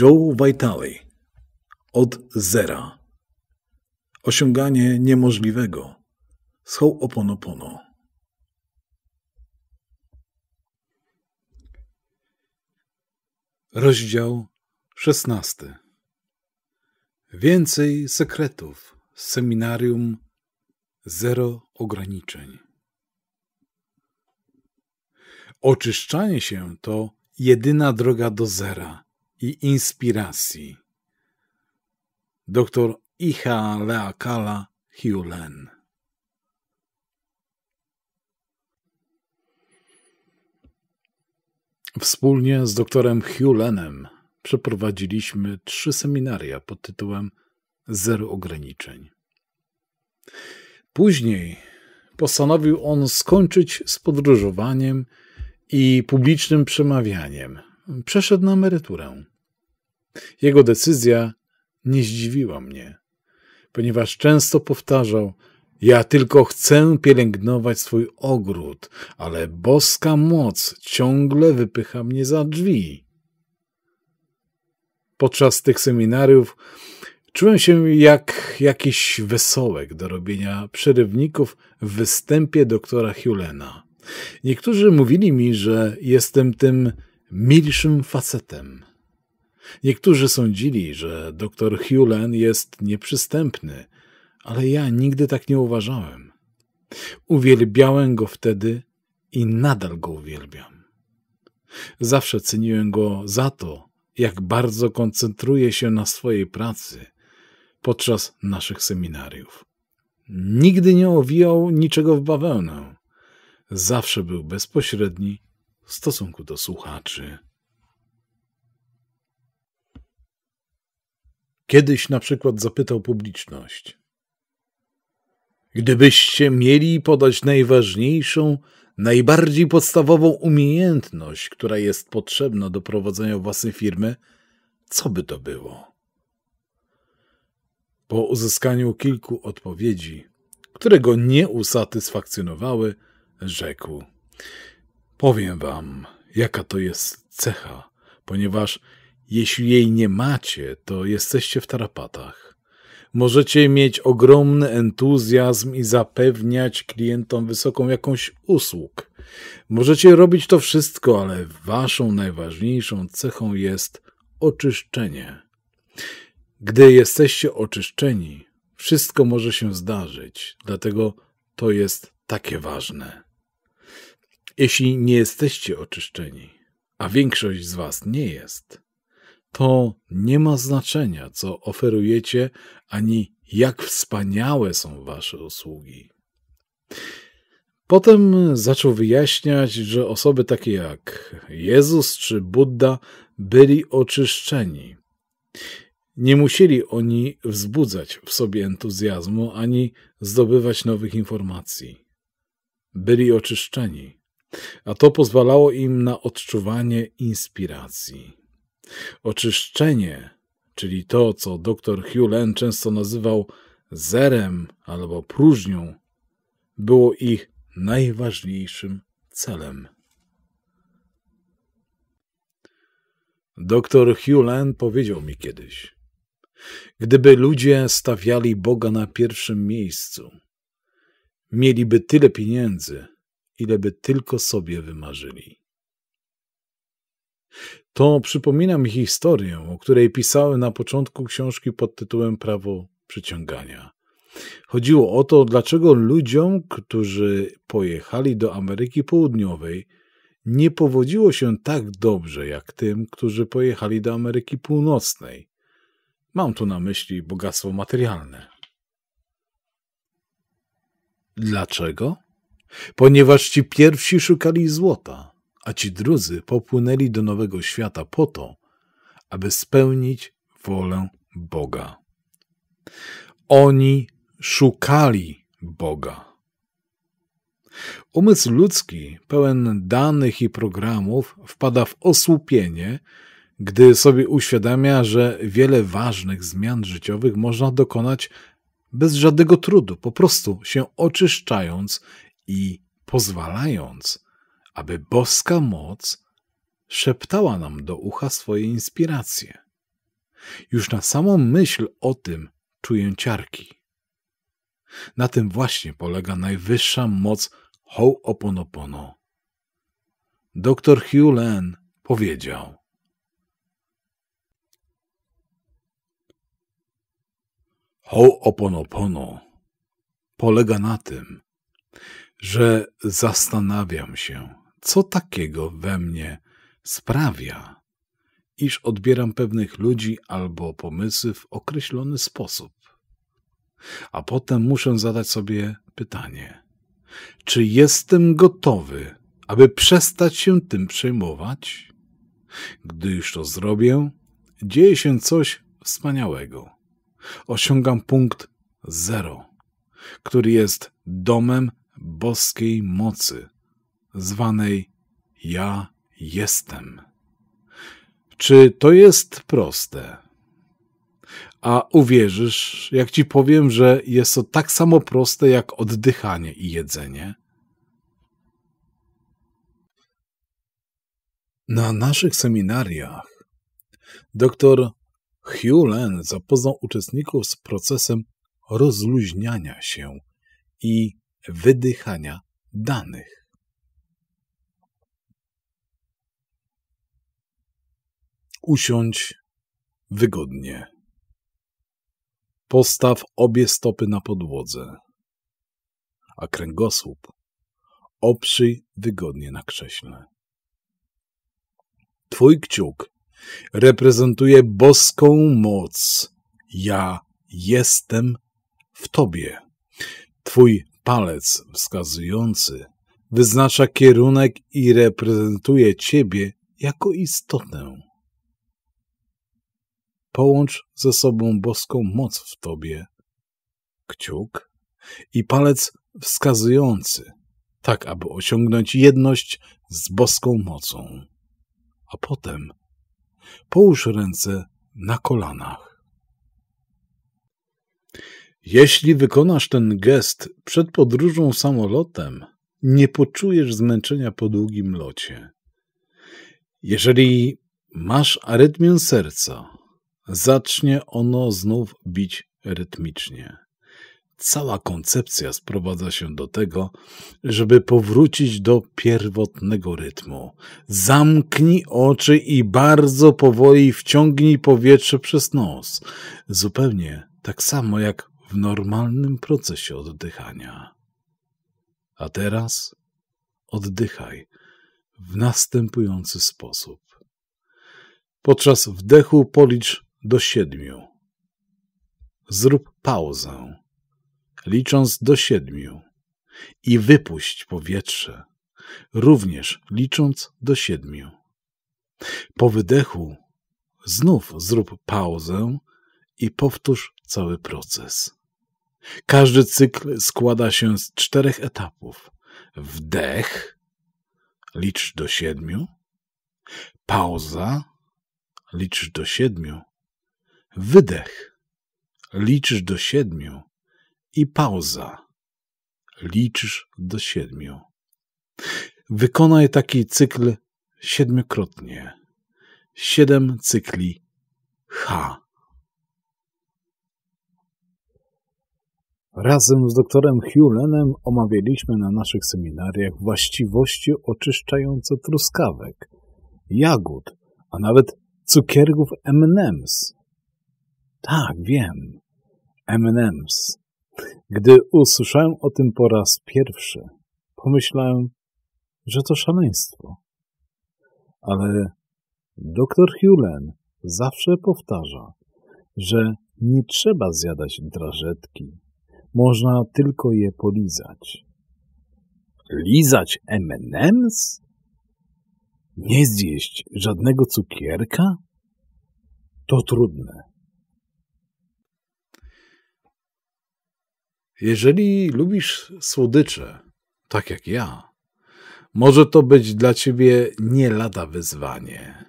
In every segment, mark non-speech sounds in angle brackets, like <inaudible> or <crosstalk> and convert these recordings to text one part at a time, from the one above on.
Joe Vitale. Od zera. Osiąganie niemożliwego. Z oponopono. Rozdział szesnasty. Więcej sekretów z seminarium Zero ograniczeń. Oczyszczanie się to jedyna droga do zera – i inspiracji. Dr Iha Leakala Hulen. Wspólnie z doktorem Hulenem przeprowadziliśmy trzy seminaria pod tytułem Zero ograniczeń. Później postanowił on skończyć z podróżowaniem i publicznym przemawianiem – przeszedł na emeryturę. Jego decyzja nie zdziwiła mnie, ponieważ często powtarzał: Ja tylko chcę pielęgnować swój ogród, ale boska moc ciągle wypycha mnie za drzwi. Podczas tych seminariów czułem się jak jakiś wesołek do robienia przerywników w występie doktora Hulena. Niektórzy mówili mi, że jestem tym milszym facetem. Niektórzy sądzili, że doktor Hulen jest nieprzystępny, ale ja nigdy tak nie uważałem. Uwielbiałem go wtedy i nadal go uwielbiam. Zawsze ceniłem go za to, jak bardzo koncentruje się na swojej pracy podczas naszych seminariów. Nigdy nie owijał niczego w bawełnę. Zawsze był bezpośredni w stosunku do słuchaczy. Kiedyś na przykład zapytał publiczność: Gdybyście mieli podać najważniejszą, najbardziej podstawową umiejętność, która jest potrzebna do prowadzenia własnej firmy, co by to było? Po uzyskaniu kilku odpowiedzi, które go nie usatysfakcjonowały, rzekł: Powiem wam, jaka to jest cecha, ponieważ jeśli jej nie macie, to jesteście w tarapatach. Możecie mieć ogromny entuzjazm i zapewniać klientom wysoką jakąś usług. Możecie robić to wszystko, ale waszą najważniejszą cechą jest oczyszczenie. Gdy jesteście oczyszczeni, wszystko może się zdarzyć, dlatego to jest takie ważne. Jeśli nie jesteście oczyszczeni, a większość z Was nie jest, to nie ma znaczenia, co oferujecie, ani jak wspaniałe są Wasze usługi. Potem zaczął wyjaśniać, że osoby takie jak Jezus czy Buddha byli oczyszczeni. Nie musieli oni wzbudzać w sobie entuzjazmu ani zdobywać nowych informacji. Byli oczyszczeni a to pozwalało im na odczuwanie inspiracji. Oczyszczenie, czyli to, co dr Hugh Len często nazywał zerem albo próżnią, było ich najważniejszym celem. Doktor Hugh Len powiedział mi kiedyś: Gdyby ludzie stawiali Boga na pierwszym miejscu, mieliby tyle pieniędzy, ile by tylko sobie wymarzyli. To przypomina mi historię, o której pisałem na początku książki pod tytułem Prawo przyciągania. Chodziło o to, dlaczego ludziom, którzy pojechali do Ameryki Południowej, nie powodziło się tak dobrze jak tym, którzy pojechali do Ameryki Północnej. Mam tu na myśli bogactwo materialne. Dlaczego? ponieważ ci pierwsi szukali złota, a ci drudzy popłynęli do nowego świata po to, aby spełnić wolę Boga. Oni szukali Boga. Umysł ludzki, pełen danych i programów, wpada w osłupienie, gdy sobie uświadamia, że wiele ważnych zmian życiowych można dokonać bez żadnego trudu, po prostu się oczyszczając i pozwalając, aby boska moc szeptała nam do ucha swoje inspiracje. Już na samą myśl o tym czuję ciarki. Na tym właśnie polega najwyższa moc Ho'oponopono. Doktor Hugh Len powiedział: Ho'oponopono polega na tym, że zastanawiam się, co takiego we mnie sprawia, iż odbieram pewnych ludzi albo pomysły w określony sposób. A potem muszę zadać sobie pytanie: czy jestem gotowy, aby przestać się tym przejmować? Gdy już to zrobię, dzieje się coś wspaniałego. Osiągam punkt zero, który jest domem boskiej mocy, zwanej Ja jestem. Czy to jest proste? A uwierzysz, jak ci powiem, że jest to tak samo proste jak oddychanie i jedzenie? Na naszych seminariach dr Hugh Len zapoznał uczestników z procesem rozluźniania się i wydychania danych. Usiądź wygodnie. Postaw obie stopy na podłodze, a kręgosłup oprzyj wygodnie na krześle. Twój kciuk reprezentuje boską moc. Ja jestem w Tobie. Twój palec wskazujący wyznacza kierunek i reprezentuje ciebie jako istotę. Połącz ze sobą boską moc w tobie, kciuk i palec wskazujący, tak aby osiągnąć jedność z boską mocą. A potem połóż ręce na kolanach. Jeśli wykonasz ten gest przed podróżą samolotem, nie poczujesz zmęczenia po długim locie. Jeżeli masz arytmię serca, zacznie ono znów bić rytmicznie. Cała koncepcja sprowadza się do tego, żeby powrócić do pierwotnego rytmu. Zamknij oczy i bardzo powoli wciągnij powietrze przez nos, zupełnie tak samo jak w normalnym procesie oddychania. A teraz oddychaj w następujący sposób. Podczas wdechu policz do siedmiu. Zrób pauzę, licząc do siedmiu, i wypuść powietrze, również licząc do siedmiu. Po wydechu znów zrób pauzę i powtórz cały proces. Każdy cykl składa się z czterech etapów. Wdech, licz do siedmiu. Pauza, licz do siedmiu. Wydech, licz do siedmiu. I pauza, licz do siedmiu. Wykonaj taki cykl siedmiokrotnie. Siedem cykli H. Razem z doktorem Hewlenem omawialiśmy na naszych seminariach właściwości oczyszczające truskawek, jagód, a nawet cukierków M&M's. Tak, wiem. M&M's. Gdy usłyszałem o tym po raz pierwszy, pomyślałem, że to szaleństwo. Ale doktor Hewlen zawsze powtarza, że nie trzeba zjadać drażetki, można tylko je polizać. Lizać M&M's? Nie zjeść żadnego cukierka? To trudne. Jeżeli lubisz słodycze, tak jak ja, może to być dla ciebie nie lada wyzwanie.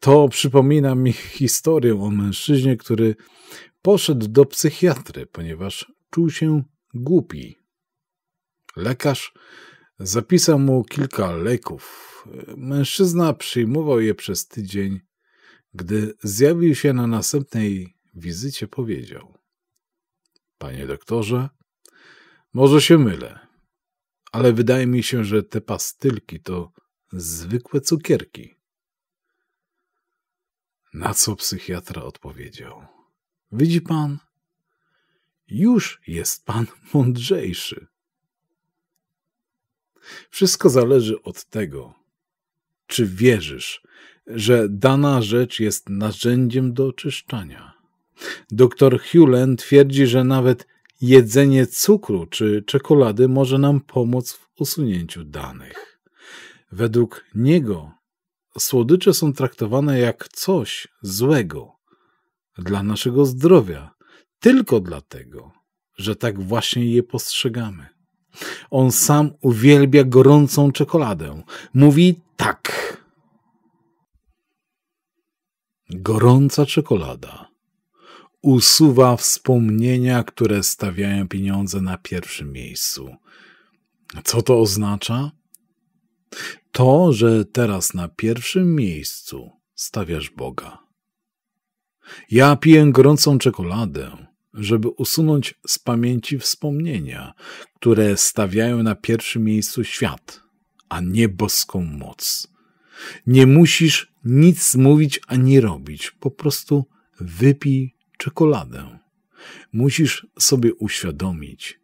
To przypomina mi historię o mężczyźnie, który Poszedł do psychiatry, ponieważ czuł się głupi. Lekarz zapisał mu kilka leków. Mężczyzna przyjmował je przez tydzień. Gdy zjawił się na następnej wizycie, powiedział: Panie doktorze, może się mylę, ale wydaje mi się, że te pastylki to zwykłe cukierki. Na co psychiatra odpowiedział: Widzi pan? Już jest pan <laughs> mądrzejszy. Wszystko zależy od tego, czy wierzysz, że dana rzecz jest narzędziem do oczyszczania. Doktor Hulen twierdzi, że nawet jedzenie cukru czy czekolady może nam pomóc w usunięciu danych. Według niego słodycze są traktowane jak coś złego, dla naszego zdrowia, tylko dlatego, że tak właśnie je postrzegamy. On sam uwielbia gorącą czekoladę. Mówi tak. Gorąca czekolada usuwa wspomnienia, które stawiają pieniądze na pierwszym miejscu. Co to oznacza? To, że teraz na pierwszym miejscu stawiasz Boga. Ja piję gorącą czekoladę, żeby usunąć z pamięci wspomnienia, które stawiają na pierwszym miejscu świat, a nie boską moc. Nie musisz nic mówić ani robić, po prostu wypij czekoladę. Musisz sobie uświadomić,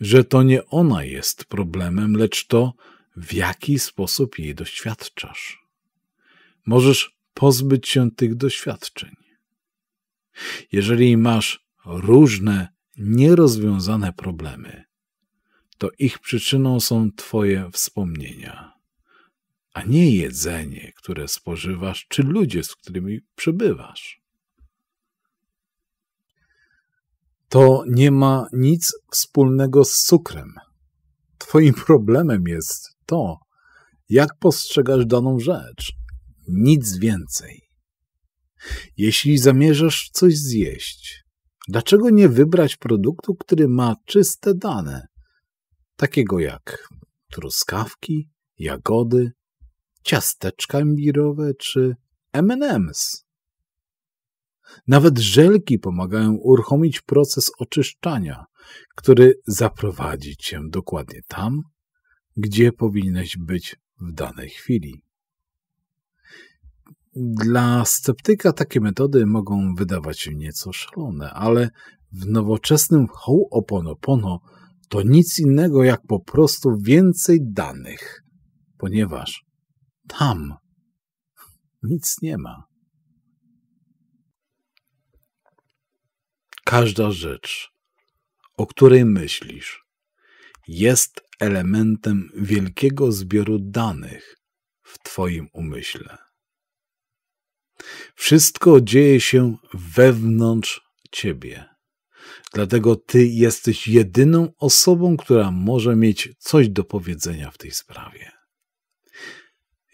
że to nie ona jest problemem, lecz to, w jaki sposób jej doświadczasz. Możesz pozbyć się tych doświadczeń. Jeżeli masz różne nierozwiązane problemy, to ich przyczyną są Twoje wspomnienia, a nie jedzenie, które spożywasz, czy ludzie, z którymi przebywasz. To nie ma nic wspólnego z cukrem. Twoim problemem jest to, jak postrzegasz daną rzecz. Nic więcej. Jeśli zamierzasz coś zjeść, dlaczego nie wybrać produktu, który ma czyste dane, takiego jak truskawki, jagody, ciasteczka imbirowe czy M&M's? Nawet żelki pomagają uruchomić proces oczyszczania, który zaprowadzi cię dokładnie tam, gdzie powinieneś być w danej chwili. Dla sceptyka takie metody mogą wydawać się nieco szalone, ale w nowoczesnym Ho'oponopono to nic innego jak po prostu więcej danych, ponieważ tam nic nie ma. Każda rzecz, o której myślisz, jest elementem wielkiego zbioru danych w Twoim umyśle. Wszystko dzieje się wewnątrz ciebie. Dlatego ty jesteś jedyną osobą, która może mieć coś do powiedzenia w tej sprawie.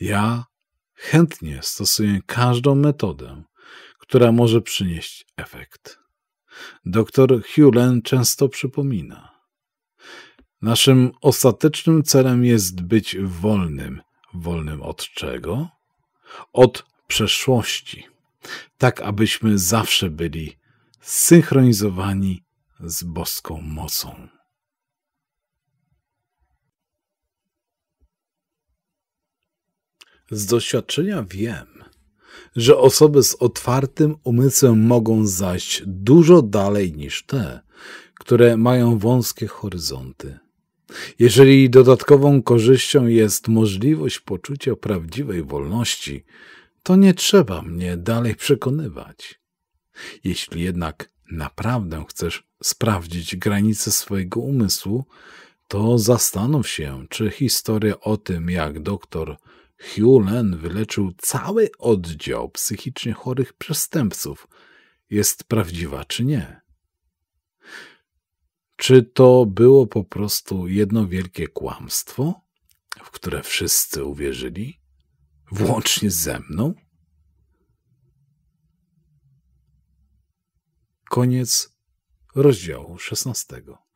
Ja chętnie stosuję każdą metodę, która może przynieść efekt. Doktor Hulen często przypomina. Naszym ostatecznym celem jest być wolnym. Wolnym od czego? Od przeszłości, tak abyśmy zawsze byli zsynchronizowani z boską mocą. Z doświadczenia wiem, że osoby z otwartym umysłem mogą zajść dużo dalej niż te, które mają wąskie horyzonty. Jeżeli dodatkową korzyścią jest możliwość poczucia prawdziwej wolności, to nie trzeba mnie dalej przekonywać. Jeśli jednak naprawdę chcesz sprawdzić granice swojego umysłu, to zastanów się, czy historia o tym, jak doktor Hulen wyleczył cały oddział psychicznie chorych przestępców, jest prawdziwa czy nie. Czy to było po prostu jedno wielkie kłamstwo, w które wszyscy uwierzyli? włącznie ze mną? Koniec rozdziału szesnastego.